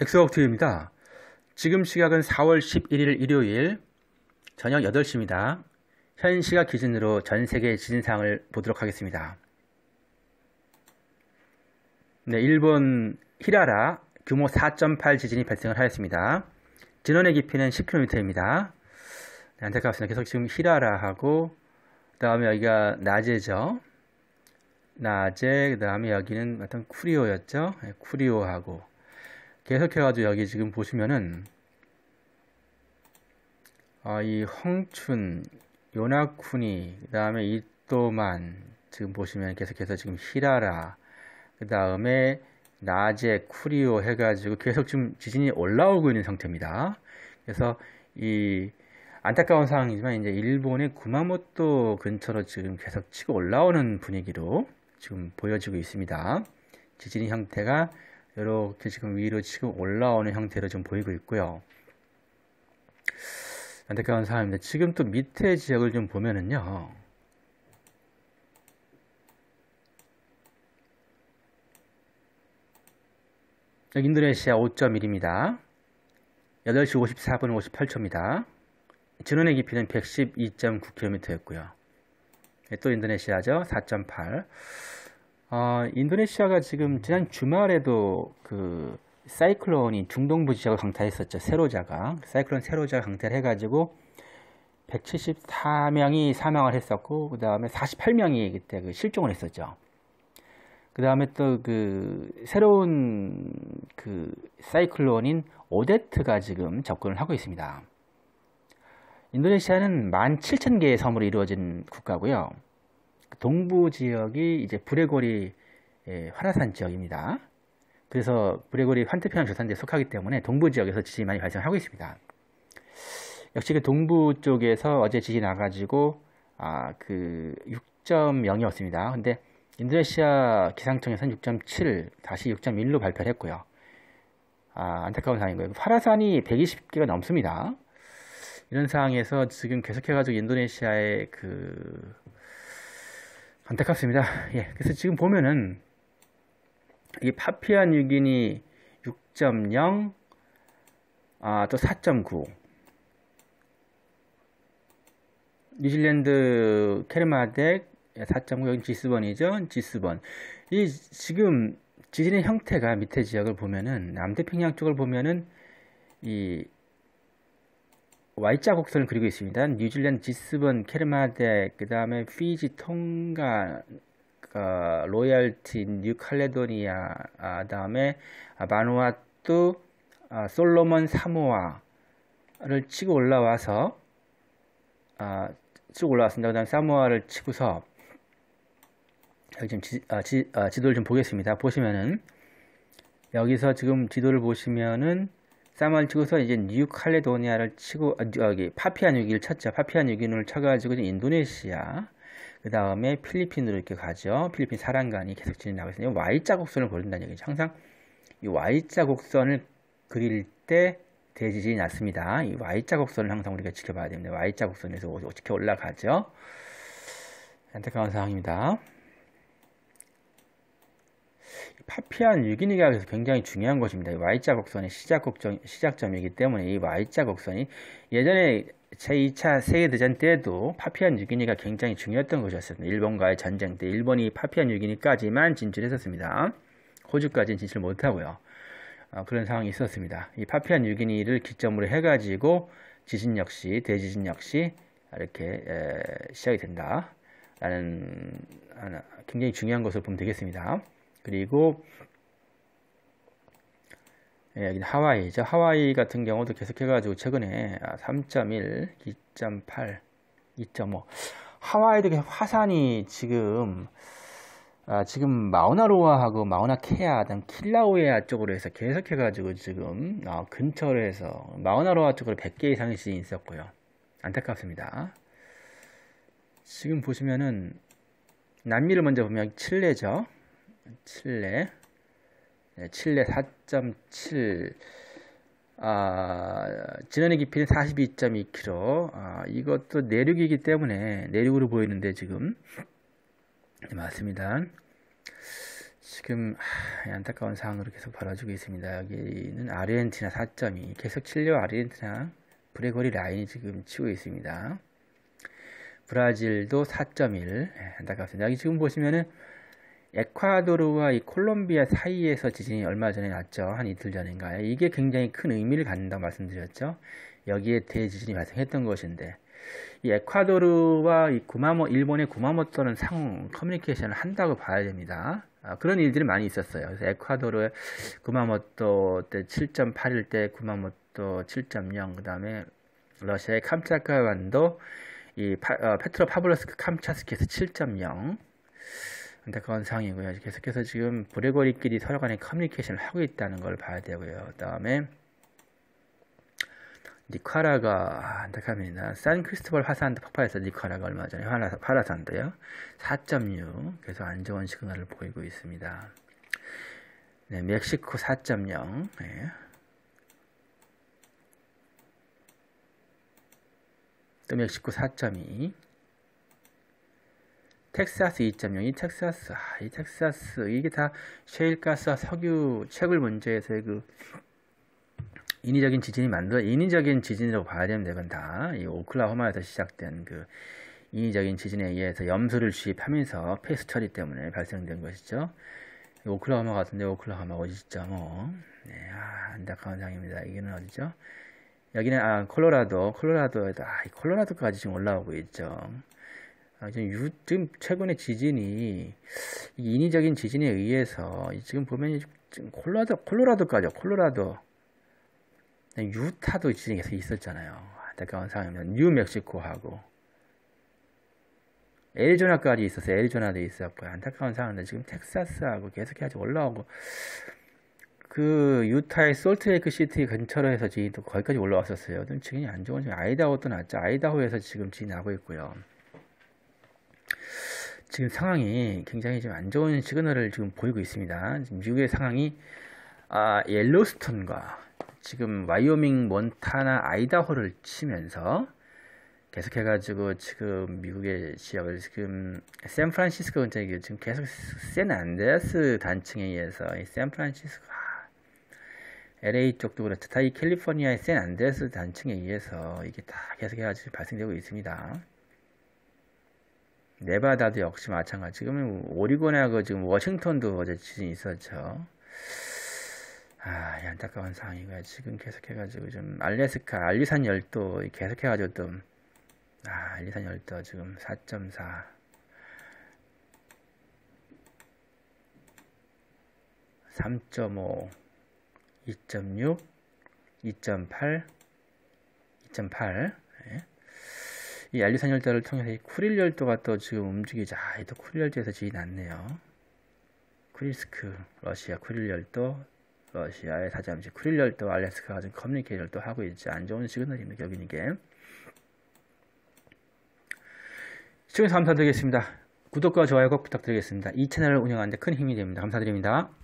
엑스웍TV입니다. 지금 시각은 4월 11일 일요일 저녁 8시입니다. 현 시각 기준으로 전 세계 지진 상을 보도록 하겠습니다. 네, 일본 히라라 규모 4.8 지진이 발생을 하였습니다. 진원의 깊이는 10km입니다. 네, 안타깝습니다. 계속 지금 히라라하고 그 다음에 여기가 낮에죠. 낮에 그 다음에 여기는 어떤 쿠리오였죠. 네, 쿠리오하고 계속해가지고 여기 지금 보시면은 아, 이 헝춘, 요나쿠니, 그 다음에 이또만 지금 보시면 계속해서 지금 히라라 그 다음에 낮에 쿠리오 해가지고 계속 지금 지진이 올라오고 있는 상태입니다. 그래서 이 안타까운 상황이지만 이제 일본의 구마모토 근처로 지금 계속 치고 올라오는 분위기로 지금 보여지고 있습니다. 지진의 형태가 이렇게 지금 위로 지금 올라오는 형태로 좀 보이고 있고요. 안타까운 상황입니다. 지금 또 밑에 지역을 좀 보면은요. 인도네시아 5.1입니다. 8시 54분 58초입니다. 진원의 깊이는 112.9km였고요. 또 인도네시아죠. 4.8. 어, 인도네시아가 지금 지난 주말에도 그 사이클론이 중동부 지역을 강타했었죠. 세로자가 사이클론 세로자 강타를 해가지고 174명이 사망을 했었고 그 다음에 48명이 그때 그 실종을 했었죠. 그 다음에 또 그 새로운 그 사이클론인 오데트가 지금 접근을 하고 있습니다. 인도네시아는 17,000개의 섬으로 이루어진 국가고요. 동부 지역이 이제 브레고리 화라산 예, 지역입니다. 그래서 브레고리 환태평양 조산지에 속하기 때문에 동부 지역에서 지진이 많이 발생하고 있습니다. 역시 그 동부 쪽에서 어제 지진이 나가지고 아그 6.0이었습니다. 근데 인도네시아 기상청에서는 6.7 다시 6.1로 발표를 했고요. 아, 안타까운 상황이고요. 화라산이 120개가 넘습니다. 이런 상황에서 지금 계속해가지고 인도네시아의 그 안타깝습니다. 예, 그래서 지금 보면은 이 파피안 유기니 6.0, 아, 또 4.9. 뉴질랜드 케르마덱4.9 예, 여기 지스번이죠. 지스번. 이 지금 지진의 형태가 밑에 지역을 보면은 남태평양 쪽을 보면은 이 Y자 곡선을 그리고 있습니다. 뉴질랜드 지스본, 케르마데, 그 다음에 피지, 통가, 어, 로얄티, 뉴칼레도니아, 아, 다음에 아, 마누아투, 아, 솔로몬, 사모아를 치고 올라와서 아, 쭉 올라왔습니다. 그 다음에 사모아를 치고서 여기 지금 지, 아, 지, 아, 지도를 좀 보겠습니다. 보시면은 여기서 지금 지도를 보시면은 싸움을 치고서 이제 뉴칼레도니아를 치고 아, 아, 여기 파피안 유기를 찾죠. 파피안 유기를 쳐가지고 인도네시아 그 다음에 필리핀으로 이렇게 가죠. 필리핀 사랑관이 계속 진행하고 있어요. Y자 곡선을 그린다는 얘기죠. 항상 이 Y자 곡선을 그릴 때 대지진이 났습니다. 이 Y자 곡선을 항상 우리가 지켜봐야 됩니다. Y자 곡선에서 어떻게 올라가죠? 안타까운 상황입니다. 파피안 유기니가 그서 굉장히 중요한 것입니다. Y자 곡선이 시작 곡점, 시작점이기 때문에 이 Y자 곡선이 예전에 제2차 세계대전 때도 파피안 유기니가 굉장히 중요했던 것이었습니다. 일본과의 전쟁 때 일본이 파피안 유기니까지만 진출했었습니다. 호주까지는 진출 못하고요. 어, 그런 상황이 있었습니다. 이 파피안 유기니를 기점으로 해가지고 지진 역시 대지진 역시 이렇게 에, 시작이 된다라는 굉장히 중요한 것을 보면 되겠습니다. 그리고 예, 여기 하와이죠. 하와이 같은 경우도 계속해가지고 최근에 3.1, 2.8, 2.5 하와이도 계속 화산이 지금 아, 지금 마우나로아하고 마우나케아 등 킬라우에아 쪽으로 해서 계속해가지고 지금 어, 근처로 해서 마우나로아 쪽으로 100개 이상의 지진이 있었고요. 안타깝습니다. 지금 보시면은 남미를 먼저 보면 칠레죠. 칠레 네, 칠레 4.7 아, 진원의 깊이는 42.2km 아, 이것도 내륙이기 때문에 내륙으로 보이는데 지금 네, 맞습니다 지금 아, 안타까운 상황으로 계속 벌어지고 있습니다 여기는 아르헨티나 4.2 계속 칠레와 아르헨티나 브레거리 라인이 지금 치고 있습니다 브라질도 4.1 네, 안타깝습니다 여기 지금 보시면은 에콰도르와 이 콜롬비아 사이에서 지진이 얼마 전에 났죠. 한 이틀 전인가요? 이게 굉장히 큰 의미를 갖는다고 말씀드렸죠. 여기에 대지진이 발생했던 것인데 이 에콰도르와 이 구마모 일본의 구마모토는 상호 커뮤니케이션을 한다고 봐야 됩니다. 아, 그런 일들이 많이 있었어요. 그래서 에콰도르의 구마모토 때 7.8일 때 구마모토 7.0 그다음에 러시아의 캄차카반도 이 파, 어, 페트로 파블로스크 캄차스키에서 7.0 안타까운 그러니까 상황이고요. 계속해서 지금 브레거리끼리 서로 간에 커뮤니케이션을 하고 있다는 걸 봐야 되고요. 그 다음에 니카라가 아, 안타깝습니다. 산크리스토벌 화산도 폭발해서 니카라가 얼마 전에 화산도요. 4.6 그래서 안 좋은 시그널을 보이고 있습니다. 네, 멕시코 4.0 네. 또 멕시코 4.2 텍사스 2.0이 텍사스 아, 이 텍사스 이게 다 셰일가스와 석유 채굴 문제에서의 그 인위적인 지진이 만들어 인위적인 지진이라고 봐야 되는데 이건 다 이 오클라호마에서 시작된 그 인위적인 지진에 의해서 염소를 취입하면서 페이스 처리 때문에 발생된 것이죠. 오클라호마 같은데 오클라호마 어디죠? 뭐 네, 아, 안타까운 상입니다. 이게는 어디죠? 여기는 아 콜로라도 콜로라도에다 아, 콜로라도까지 지금 올라오고 있죠. 아, 지금, 지금 최근에 지진이 인위적인 지진에 의해서 지금 보면 지금 콜로라도 콜로라도까지 콜로라도 네, 유타도 지진이 계속 있었잖아요. 안타까운 상황이면 뉴멕시코하고 에리조나까지 있었어요. 에리조나도 있었고 안타까운 상황인데 지금 텍사스하고 계속해서 올라오고 그 유타의 솔트레이크 시티 근처로 해서 지금 또 거기까지 올라왔었어요. 지금이 지진안 좋은 지금 아이다호 또 났죠. 아이다호에서 지금 지진이 나고 있고요. 지금 상황이 굉장히 좀 안 좋은 시그널을 지금 보이고 있습니다. 지금 미국의 상황이 아, 옐로스톤과 지금 와이오밍, 몬타나, 아이다호를 치면서 계속해가지고 지금 미국의 지역을 지금 샌프란시스코 근처에 지금 계속 샌안드레스 단층에 의해서 이 샌프란시스코 LA 아, 쪽도 그렇죠. 다이 캘리포니아의 샌안드레스 단층에 의해서 이게 다 계속해가지고 발생되고 있습니다. 네바다도 역시 마찬가지. 지금 오리곤하고 그 지금 워싱턴도 어제 지진이 있었죠. 아, 안타까운 상황이고요. 지금 계속해가지고 좀 알래스카, 알리산 열도 계속해가지고 또 아, 알리산 열도 지금 4.4 3.5 2.6 2.8 2.8 예. 이 알리산 열도를 통해서 이 쿠릴 열도가 또 지금 움직이자 아, 또 쿠릴 열도에서 지이 진 났네요. 쿠릴스크 러시아 쿠릴 열도 러시아의 사자함지 쿠릴 열도 알래스카가 지금 커뮤니케이 열도 하고 있지 안 좋은 시그널입니다. 여기는 이게 시청해주셔서 감사드리겠습니다. 구독과 좋아요 꼭 부탁드리겠습니다. 이 채널을 운영하는데 큰 힘이 됩니다. 감사드립니다.